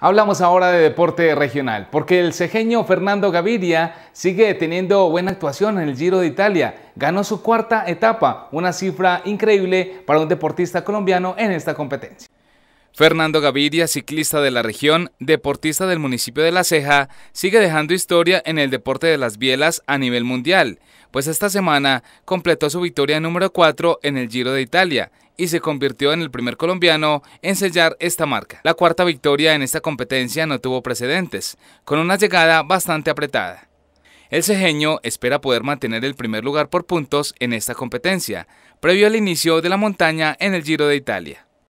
Hablamos ahora de deporte regional, porque el cejeño Fernando Gaviria sigue teniendo buena actuación en el Giro de Italia. Ganó su cuarta etapa, una cifra increíble para un deportista colombiano en esta competencia. Fernando Gaviria, ciclista de la región, deportista del municipio de La Ceja, sigue dejando historia en el deporte de las bielas a nivel mundial, pues esta semana completó su victoria número 4 en el Giro de Italia y se convirtió en el primer colombiano en sellar esta marca. La cuarta victoria en esta competencia no tuvo precedentes, con una llegada bastante apretada. El cejeño espera poder mantener el primer lugar por puntos en esta competencia, previo al inicio de la montaña en el Giro de Italia.